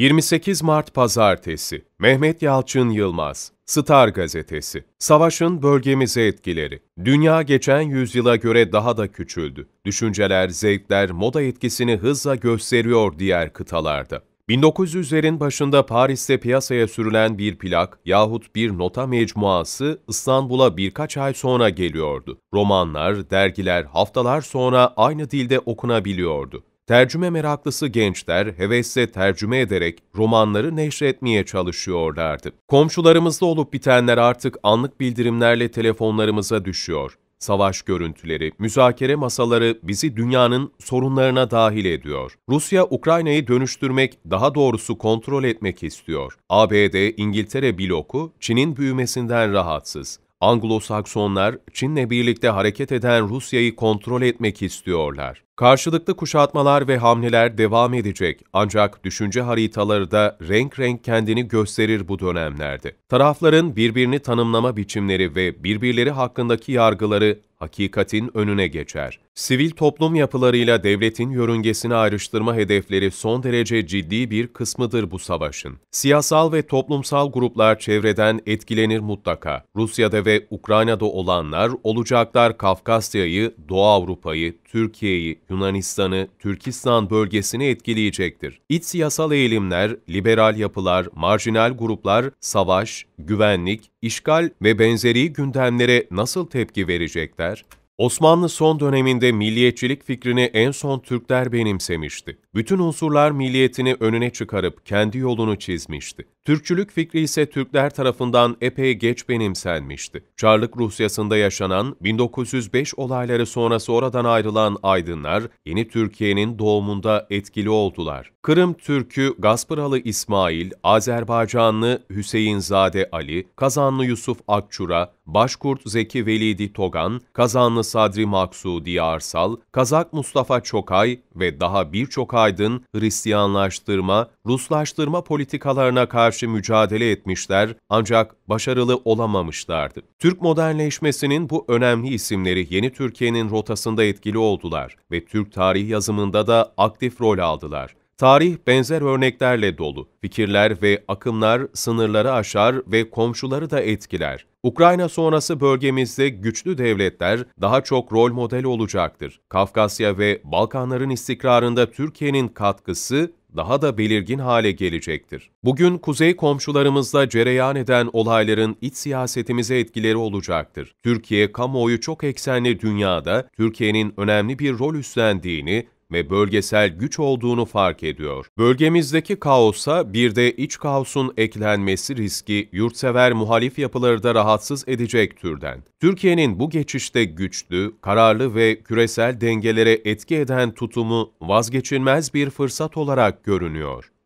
28 Mart Pazartesi Mehmet Yalçın Yılmaz Star Gazetesi Savaşın bölgemize etkileri Dünya geçen yüzyıla göre daha da küçüldü. Düşünceler, zevkler, moda etkisini hızla gösteriyor diğer kıtalarda. 1900'lerin başında Paris'te piyasaya sürülen bir plak yahut bir nota mecmuası İstanbul'a birkaç ay sonra geliyordu. Romanlar, dergiler haftalar sonra aynı dilde okunabiliyordu. Tercüme meraklısı gençler hevesle tercüme ederek romanları neşretmeye çalışıyorlardı. Komşularımızda olup bitenler artık anlık bildirimlerle telefonlarımıza düşüyor. Savaş görüntüleri, müzakere masaları bizi dünyanın sorunlarına dahil ediyor. Rusya Ukrayna'yı dönüştürmek, daha doğrusu kontrol etmek istiyor. ABD, İngiltere bloku Çin'in büyümesinden rahatsız. Anglo-Saksonlar Çin'le birlikte hareket eden Rusya'yı kontrol etmek istiyorlar. Karşılıklı kuşatmalar ve hamleler devam edecek ancak düşünce haritaları da renk renk kendini gösterir bu dönemlerde. Tarafların birbirini tanımlama biçimleri ve birbirleri hakkındaki yargıları hakikatin önüne geçer. Sivil toplum yapılarıyla devletin yörüngesini ayrıştırma hedefleri son derece ciddi bir kısmıdır bu savaşın. Siyasal ve toplumsal gruplar çevreden etkilenir mutlaka. Rusya'da ve Ukrayna'da olanlar olacaklar Kafkasya'yı, Doğu Avrupa'yı, Türkiye'yi, Yunanistan'ı, Türkistan bölgesini etkileyecektir. İç siyasal eğilimler, liberal yapılar, marjinal gruplar savaş, güvenlik, işgal ve benzeri gündemlere nasıl tepki verecekler? Osmanlı son döneminde milliyetçilik fikrini en son Türkler benimsemişti. Bütün unsurlar milliyetini önüne çıkarıp kendi yolunu çizmişti. Türkçülük fikri ise Türkler tarafından epey geç benimsenmişti. Çarlık Rusyası'nda yaşanan 1905 olayları sonrası oradan ayrılan aydınlar yeni Türkiye'nin doğumunda etkili oldular. Kırım Türk'ü Gaspıralı İsmail, Azerbaycanlı Hüseyin Zade Ali, Kazanlı Yusuf Akçura, Başkurt Zeki Velidi Togan, Kazanlı Sadri Maksudi Arsal, Kazak Mustafa Çokay ve daha birçok aydın Hristiyanlaştırma, Ruslaştırma politikalarına karşı mücadele etmişler ancak başarılı olamamışlardı. Türk modernleşmesinin bu önemli isimleri yeni Türkiye'nin rotasında etkili oldular ve Türk tarih yazımında da aktif rol aldılar. Tarih benzer örneklerle dolu. Fikirler ve akımlar sınırları aşar ve komşuları da etkiler. Ukrayna sonrası bölgemizde güçlü devletler daha çok rol model olacaktır. Kafkasya ve Balkanların istikrarında Türkiye'nin katkısı daha da belirgin hale gelecektir. Bugün kuzey komşularımızda cereyan eden olayların iç siyasetimize etkileri olacaktır. Türkiye kamuoyu çok eksenli dünyada Türkiye'nin önemli bir rol üstlendiğini ve bölgesel güç olduğunu fark ediyor. Bölgemizdeki kaosa bir de iç kaosun eklenmesi riski yurtsever muhalif yapıları da rahatsız edecek türden. Türkiye'nin bu geçişte güçlü, kararlı ve küresel dengelere etki eden tutumu vazgeçilmez bir fırsat olarak görünüyor.